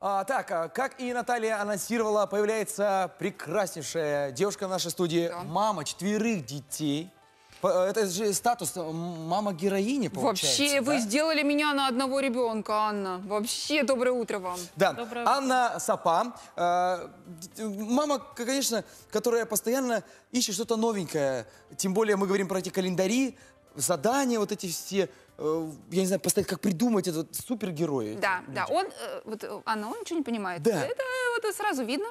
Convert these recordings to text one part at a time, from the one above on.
А, так, а, как и Наталья анонсировала, появляется прекраснейшая девушка в нашей студии, да. мама четверых детей. Э, это же статус э, мама-героини, получается. Вообще, да? вы сделали меня на одного ребенка, Анна. Вообще, доброе утро вам. Да, доброе Анна утро. Сапа. Э, мама, конечно, которая постоянно ищет что-то новенькое. Тем более мы говорим про эти календари, задания вот эти все, э, я не знаю, поставить, как придумать этот супергерой. Да, да, он, э, вот она, э, он ничего не понимает. Да. Это, это сразу видно.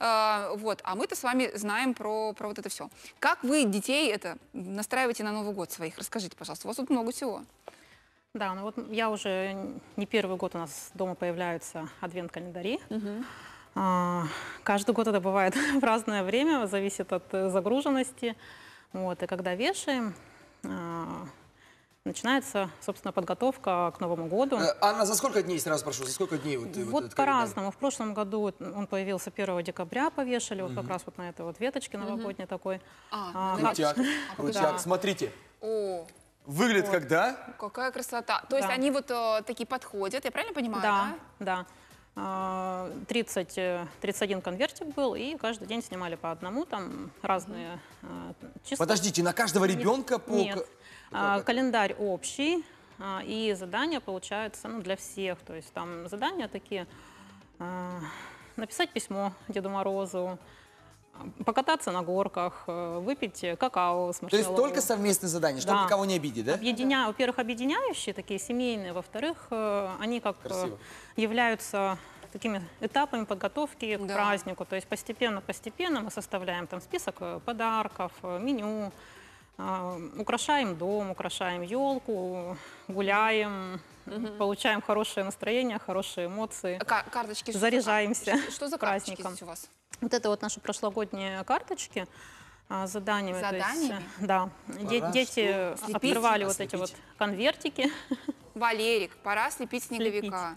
Э, вот, а мы-то с вами знаем про, про вот это все. Как вы детей это настраиваете на Новый год своих? Расскажите, пожалуйста, у вас тут много всего. Да, ну вот я уже не первый год у нас дома появляются адвент-календари. Угу. каждый год это бывает в разное время, зависит от э, загруженности. Вот, и когда вешаем, а, начинается, собственно, подготовка к Новому году. Э, Анна, за сколько дней, сразу прошу, за сколько дней? Вот, вот, по-разному. В прошлом году он появился 1 декабря, повешали угу. вот как раз вот на этой вот веточке новогодней угу. такой. А, а, ну, крутяк, а, крутяк. Да. Смотрите. О. Выглядит вот. как, да? Какая красота. То да. есть они вот о, э, такие подходят, я правильно понимаю? Да, да. да. 30, а, 31 э, конвертик был, и каждый день снимали по одному, там разные а, числа. Подождите, на каждого ребенка по... Нет, а, календарь общий, и задания получаются ну, для всех, то есть там задания такие, написать письмо Деду Морозу, покататься на горках, э, выпить какао с То есть только совместные задания, чтобы да. никого не обидеть, да? Объединя... Во-первых, объединяющие, такие семейные. Во-вторых, э, они как э, Красиво. являются такими этапами подготовки да. к празднику. То есть постепенно-постепенно мы составляем там список подарков, меню, украшаем дом, украшаем елку, гуляем, угу. получаем хорошее настроение, хорошие эмоции. К карточки. Заряжаемся. Что, а, что за карточки здесь у вас? Вот это вот наши прошлогодние карточки заданиями. Заданиями? есть, да. Де дети слепить, открывали вот слепить. эти вот конвертики. Валерик, пора слепить снеговика. Слепить.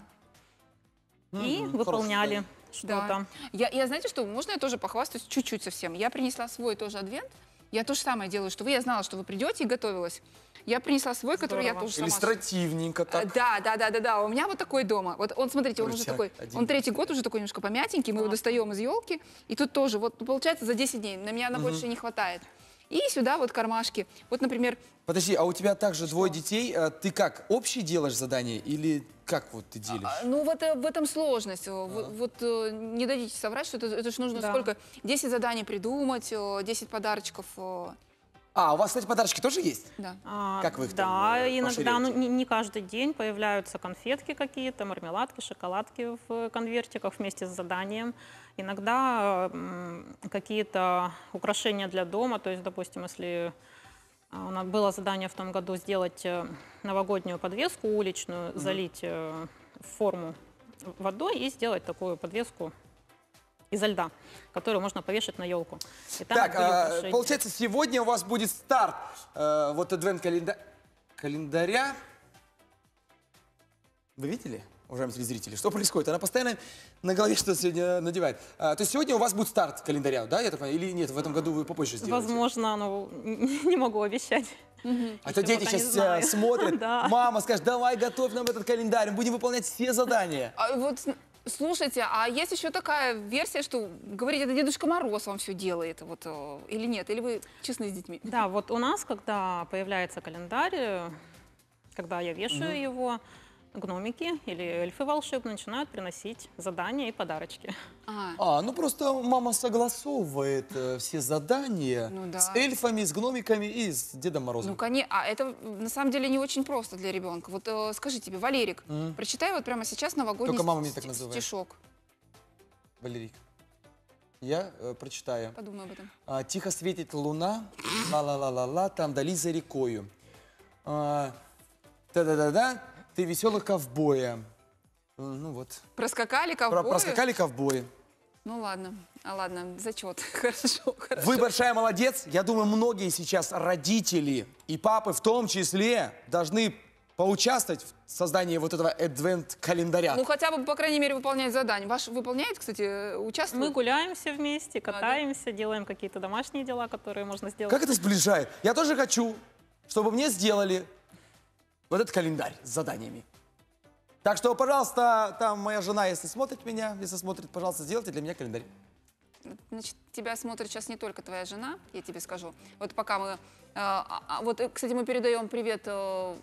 Ну, И угу, выполняли что-то. Да. Я, я, знаете что, можно я тоже похвастаюсь чуть-чуть совсем? Я принесла свой тоже адвент. Я то же самое делаю, что вы. Я знала, что вы придете и готовилась. Я принесла свой, который я тоже сама... Иллюстративненько э, так. Да, да, да, да, да. У меня вот такой дома. Вот он, смотрите, Крутяк, он уже такой, один. он третий год уже такой немножко помятенький, мы а. его достаем из елки. И тут тоже, вот получается, за 10 дней. На меня на угу. больше не хватает. И сюда вот кармашки. Вот, например... Подожди, а у тебя также что? двое детей. Э, ты как, общий делаешь задание или как вот ты а, делишь? А, ну, вот э, в этом сложность. А -а -а. Вот, вот не дадите соврать, что это, это же нужно да. сколько? 10 заданий придумать, 10 подарочков а, у вас, кстати, подарочки тоже есть? Да. А, как вы их Да, там, э, иногда, ну, не, не каждый день появляются конфетки какие-то, мармеладки, шоколадки в конвертиках вместе с заданием. Иногда какие-то украшения для дома, то есть, допустим, если э, у нас было задание в том году сделать э, новогоднюю подвеску уличную, залить э, форму водой и сделать такую подвеску изо льда, которую можно повешать на елку. так, а, получается, сегодня у вас будет старт а, вот адвент календа... календаря. Вы видели, уважаемые телезрители, что происходит? Она постоянно на голове что-то сегодня надевает. А, то есть сегодня у вас будет старт календаря, да, я так понимаю? Или нет, в этом году вы попозже сделаете? Возможно, но не могу обещать. А то дети сейчас э, смотрят, мама скажет, давай готовь нам этот календарь, будем выполнять все задания. А вот Слушайте, а есть еще такая версия, что, говорить, это Дедушка Мороз вам все делает, вот, э, или нет? Или вы честны с детьми? Да, вот у нас, когда появляется календарь, э, когда я вешаю угу. его, гномики или эльфы волшебные начинают приносить задания и подарочки. А. а, ну просто мама согласовывает э, все задания ну, да. с эльфами, с гномиками и с Дедом Морозом. Ну, конечно, а это на самом деле не очень просто для ребенка. Вот э, скажи тебе, Валерик, mm. прочитай вот прямо сейчас новогодний Только мама так называет. стишок. Валерик. Я э, прочитаю. Подумай об этом. А, тихо светит луна, ла-ла-ла-ла-ла, там дали за рекою. А, Та-да-да-да, ты веселый ковбоя. Э, ну вот. Проскакали ковбои? Про проскакали ковбои. Ну ладно, а ладно, зачет. Хорошо, хорошо. Вы большая молодец. Я думаю, многие сейчас родители и папы в том числе должны поучаствовать в создании вот этого адвент-календаря. Ну, хотя бы, по крайней мере, выполнять задание. Ваш выполняет, кстати, э, участвует? Мы гуляем все вместе, катаемся, а, да. делаем какие-то домашние дела, которые можно сделать. Как это сближает? Я тоже хочу, чтобы мне сделали вот этот календарь с заданиями. Так что, пожалуйста, там моя жена, если смотрит меня, если смотрит, пожалуйста, сделайте для меня календарь. Значит, тебя смотрит сейчас не только твоя жена, я тебе скажу. Вот пока мы... Э, а, а, вот, э, кстати, мы передаем привет э,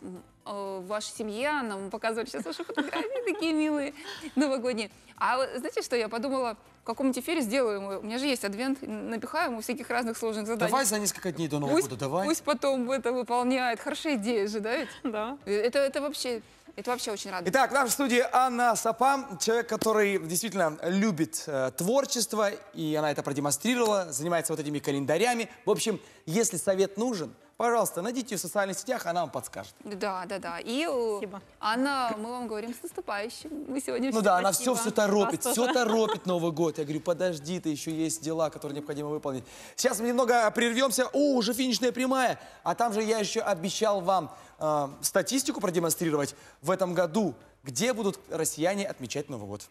э, вашей семье, нам показывали сейчас ваши фотографии, такие милые, новогодние. А знаете, что я подумала? в каком-нибудь эфире сделаю У меня же есть адвент, напихаем ему всяких разных сложных заданий. Давай за несколько дней до Нового пусть, года, давай. Пусть потом это выполняет. Хорошая идея же, да ведь? Да. Это, это вообще... Это вообще очень радует. Итак, в нашей студии Анна Сапам, человек, который действительно любит э, творчество, и она это продемонстрировала, занимается вот этими календарями. В общем, если совет нужен, Пожалуйста, найдите ее в социальных сетях, она вам подскажет. Да, да, да. И э, спасибо. Анна, мы вам говорим с наступающим. Мы сегодня Ну да, она все, все торопит, все торопит Новый год. Я говорю, подожди, ты еще есть дела, которые необходимо выполнить. Сейчас мы немного прервемся. О, уже финишная прямая. А там же я еще обещал вам э, статистику продемонстрировать в этом году, где будут россияне отмечать Новый год.